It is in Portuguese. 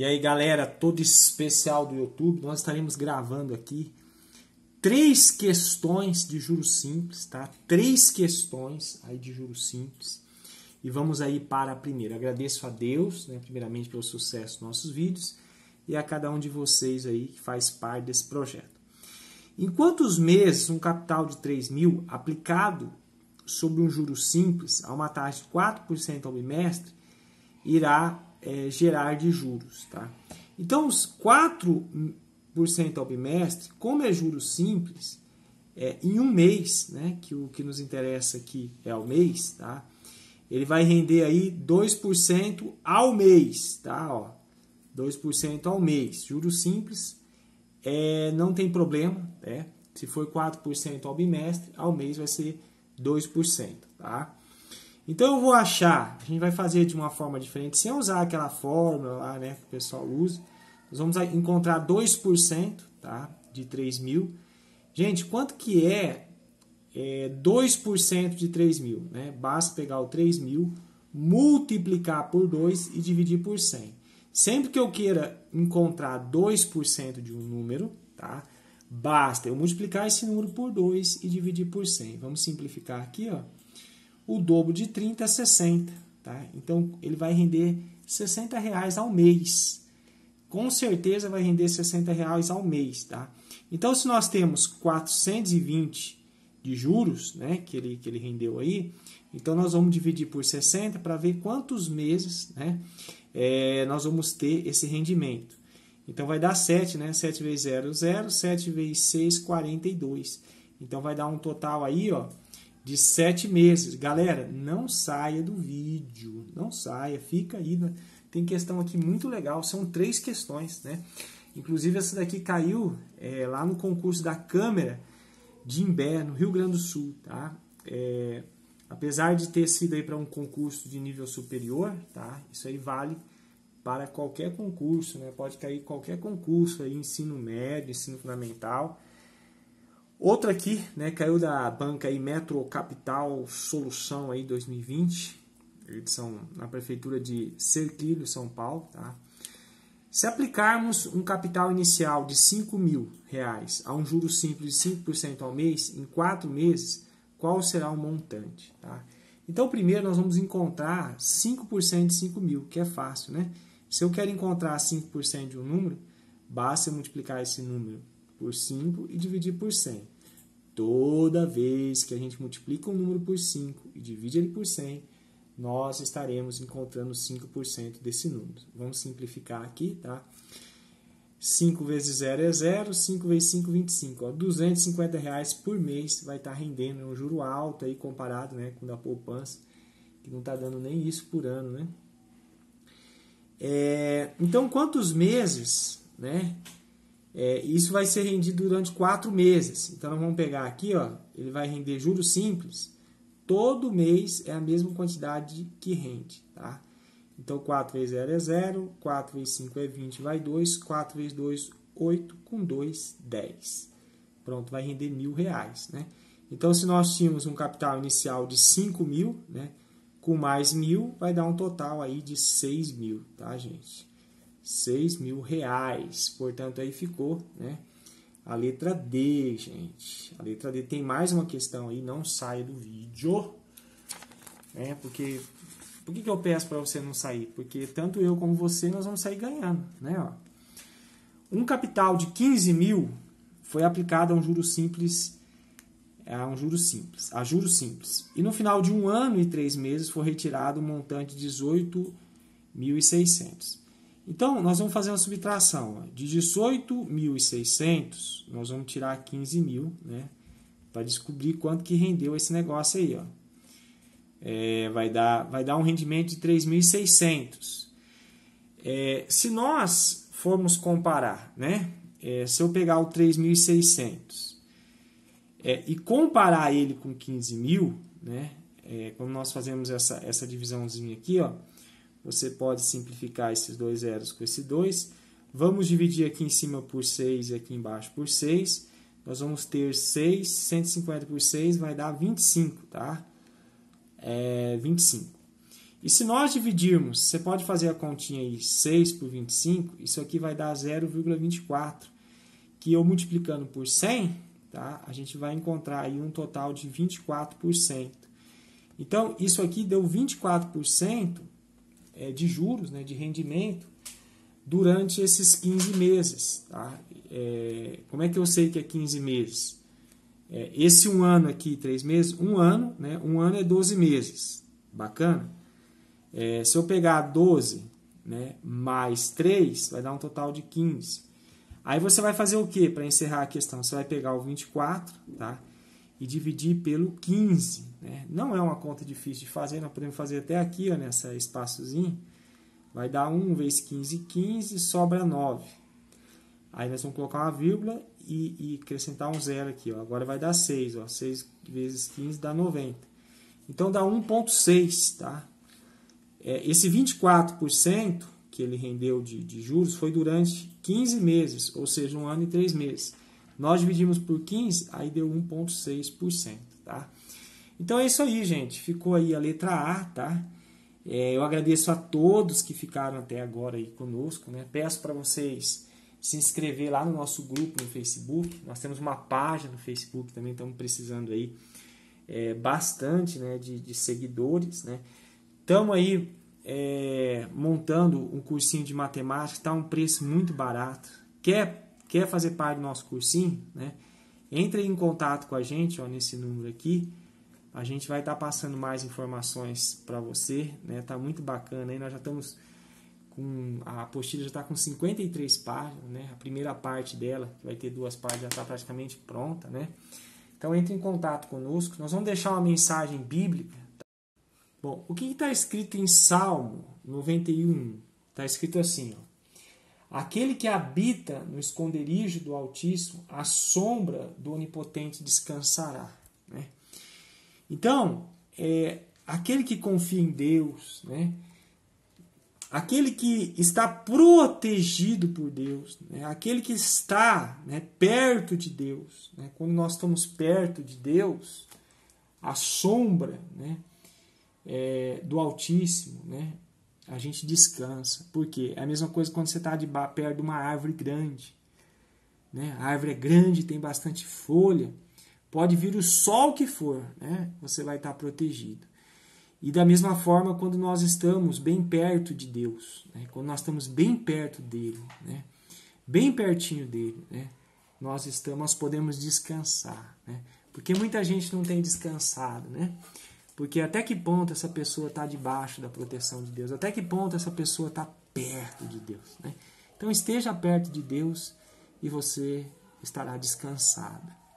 E aí, galera, todo especial do YouTube, nós estaremos gravando aqui três questões de juros simples, tá? Três questões aí de juros simples. E vamos aí para a primeira. Agradeço a Deus, né, primeiramente pelo sucesso dos nossos vídeos e a cada um de vocês aí que faz parte desse projeto. Em quantos meses um capital de 3 mil aplicado sobre um juro simples a uma taxa de 4% ao bimestre irá é, gerar de juros. Tá? Então, os 4% ao bimestre, como é juros simples, é, em um mês, né, que o que nos interessa aqui é o mês, tá? ele vai render aí 2% ao mês. Tá? Ó, 2% ao mês, juros simples, é, não tem problema. Né? Se for 4% ao bimestre, ao mês vai ser 2%. Tá? Então eu vou achar, a gente vai fazer de uma forma diferente, sem usar aquela fórmula lá, né, que o pessoal usa. Nós vamos encontrar 2%, tá, de 3 mil. Gente, quanto que é, é 2% de 3 mil? Né? Basta pegar o 3 mil, multiplicar por 2 e dividir por 100. Sempre que eu queira encontrar 2% de um número, tá? Basta eu multiplicar esse número por 2 e dividir por 100. Vamos simplificar aqui, ó o dobro de 30 é 60. Tá? Então ele vai render 60 reais ao mês. Com certeza vai render 60 reais ao mês. Tá? Então se nós temos 420 de juros né, que, ele, que ele rendeu aí, então nós vamos dividir por 60 para ver quantos meses né, é, nós vamos ter esse rendimento. Então vai dar 7, né? 7 vezes 0, 0, 7 vezes 6, 42. Então vai dar um total aí, ó, de sete meses. Galera, não saia do vídeo, não saia, fica aí. Né? Tem questão aqui muito legal, são três questões, né? Inclusive essa daqui caiu é, lá no concurso da Câmara de Imbé, no Rio Grande do Sul, tá? É, apesar de ter sido aí para um concurso de nível superior, tá? Isso aí vale para qualquer concurso, né? Pode cair qualquer concurso aí, ensino médio, ensino fundamental. Outra aqui, né, caiu da banca aí Metro Capital Solução aí 2020. Eles são na prefeitura de Cerquilho, São Paulo, tá? Se aplicarmos um capital inicial de R$ mil reais a um juro simples de 5% ao mês, em 4 meses, qual será o montante? Tá? Então, primeiro nós vamos encontrar 5% de R$ mil, que é fácil, né? Se eu quero encontrar 5% de um número, basta multiplicar esse número por 5 e dividir por 100. Toda vez que a gente multiplica um número por 5 e divide ele por 100, nós estaremos encontrando 5% desse número. Vamos simplificar aqui, tá? 5 vezes 0 é 0, 5 vezes 5 é 25. Ó, 250 reais por mês vai estar tá rendendo, é um juro alto aí comparado né, com o da poupança, que não está dando nem isso por ano, né? É, então, quantos meses né, é, isso vai ser rendido durante quatro meses. Então, nós vamos pegar aqui, ó, ele vai render juros simples. Todo mês é a mesma quantidade que rende. Tá? Então, 4 vezes 0 é 0, 4 vezes 5 é 20, vai 2, 4 vezes 2, 8, com 2, 10. Pronto, vai render mil reais. Né? Então, se nós tínhamos um capital inicial de 5 mil, né, com mais mil, vai dar um total aí de 6 mil, tá, gente? 6 mil reais. Portanto, aí ficou, né? A letra D, gente. A letra D tem mais uma questão aí, não saia do vídeo. É, porque por que, que eu peço para você não sair? Porque tanto eu como você nós vamos sair ganhando, né? Ó. Um capital de 15 mil foi aplicado a um juro simples, a um juro simples, a juro simples. E no final de um ano e três meses foi retirado um montante de 18.600. Então, nós vamos fazer uma subtração. De 18.600, nós vamos tirar 15.000, né? Para descobrir quanto que rendeu esse negócio aí, ó. É, vai, dar, vai dar um rendimento de 3.600. É, se nós formos comparar, né? É, se eu pegar o 3.600 é, e comparar ele com 15.000, né? É, quando nós fazemos essa, essa divisãozinha aqui, ó você pode simplificar esses dois zeros com esse 2. Vamos dividir aqui em cima por 6 e aqui embaixo por 6. Nós vamos ter 6, 150 por 6 vai dar 25, tá? É 25. E se nós dividirmos, você pode fazer a continha aí, 6 por 25, isso aqui vai dar 0,24, que eu multiplicando por 100, tá? a gente vai encontrar aí um total de 24%. Então, isso aqui deu 24% é, de juros, né, de rendimento, durante esses 15 meses. Tá? É, como é que eu sei que é 15 meses? É, esse um ano aqui, três meses, um ano, né? Um ano é 12 meses. Bacana? É, se eu pegar 12 né, mais 3, vai dar um total de 15. Aí você vai fazer o que para encerrar a questão? Você vai pegar o 24, tá? e dividir pelo 15. Né? Não é uma conta difícil de fazer, nós podemos fazer até aqui, ó, nessa espaçozinho. Vai dar 1 vezes 15, 15, sobra 9. Aí nós vamos colocar uma vírgula e, e acrescentar um zero aqui. Ó. Agora vai dar 6. Ó. 6 vezes 15 dá 90. Então dá 1,6. Tá? É, esse 24% que ele rendeu de, de juros foi durante 15 meses, ou seja, um ano e três meses. Nós dividimos por 15, aí deu 1,6%, tá? Então é isso aí, gente. Ficou aí a letra A, tá? É, eu agradeço a todos que ficaram até agora aí conosco, né? Peço para vocês se inscrever lá no nosso grupo no Facebook. Nós temos uma página no Facebook também, estamos precisando aí é, bastante né, de, de seguidores. Né? Estamos aí é, montando um cursinho de matemática, está um preço muito barato. Quer quer fazer parte do nosso cursinho, né? Entre em contato com a gente, ó, nesse número aqui. A gente vai estar tá passando mais informações para você, né? Tá muito bacana aí, nós já estamos com a apostila já está com 53 páginas, né? A primeira parte dela, que vai ter duas partes, já está praticamente pronta, né? Então entre em contato conosco. Nós vamos deixar uma mensagem bíblica. Tá? Bom, o que está escrito em Salmo 91? Está escrito assim, ó. Aquele que habita no esconderijo do Altíssimo, a sombra do Onipotente descansará. Né? Então, é, aquele que confia em Deus, né? aquele que está protegido por Deus, né? aquele que está né, perto de Deus. Né? Quando nós estamos perto de Deus, a sombra né, é, do Altíssimo, né, a gente descansa. Por quê? É a mesma coisa quando você está perto de uma árvore grande. Né? A árvore é grande, tem bastante folha. Pode vir o sol que for, né? você vai estar tá protegido. E da mesma forma, quando nós estamos bem perto de Deus, né? quando nós estamos bem perto dele, né? bem pertinho dele, né? nós estamos, nós podemos descansar, né? porque muita gente não tem descansado, né? Porque até que ponto essa pessoa está debaixo da proteção de Deus? Até que ponto essa pessoa está perto de Deus? Né? Então esteja perto de Deus e você estará descansada.